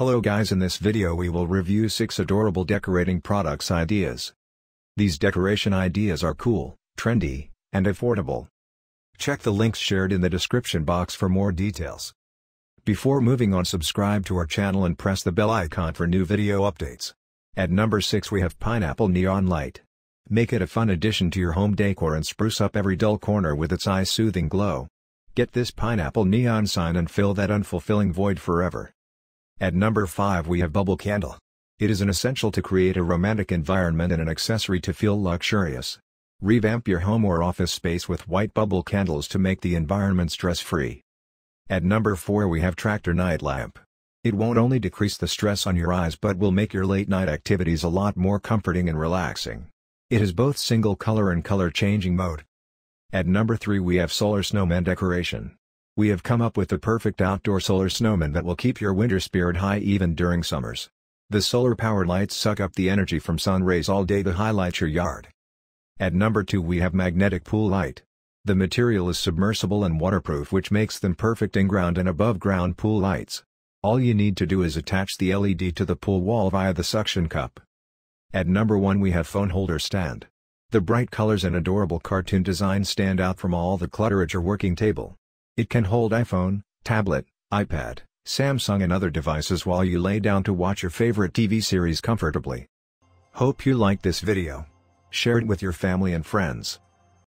Hello guys in this video we will review 6 adorable decorating products ideas. These decoration ideas are cool, trendy, and affordable. Check the links shared in the description box for more details. Before moving on subscribe to our channel and press the bell icon for new video updates. At number 6 we have Pineapple Neon Light. Make it a fun addition to your home decor and spruce up every dull corner with its eye-soothing glow. Get this pineapple neon sign and fill that unfulfilling void forever. At number 5 we have Bubble Candle. It is an essential to create a romantic environment and an accessory to feel luxurious. Revamp your home or office space with white bubble candles to make the environment stress-free. At number 4 we have Tractor Night Lamp. It won't only decrease the stress on your eyes but will make your late-night activities a lot more comforting and relaxing. It has both single color and color changing mode. At number 3 we have Solar Snowman Decoration. We have come up with the perfect outdoor solar snowman that will keep your winter spirit high even during summers. The solar powered lights suck up the energy from sun rays all day to highlight your yard. At number 2 we have magnetic pool light. The material is submersible and waterproof which makes them perfect in ground and above ground pool lights. All you need to do is attach the LED to the pool wall via the suction cup. At number 1 we have phone holder stand. The bright colors and adorable cartoon design stand out from all the at your working table. It can hold iPhone, tablet, iPad, Samsung and other devices while you lay down to watch your favorite TV series comfortably. Hope you liked this video. Share it with your family and friends.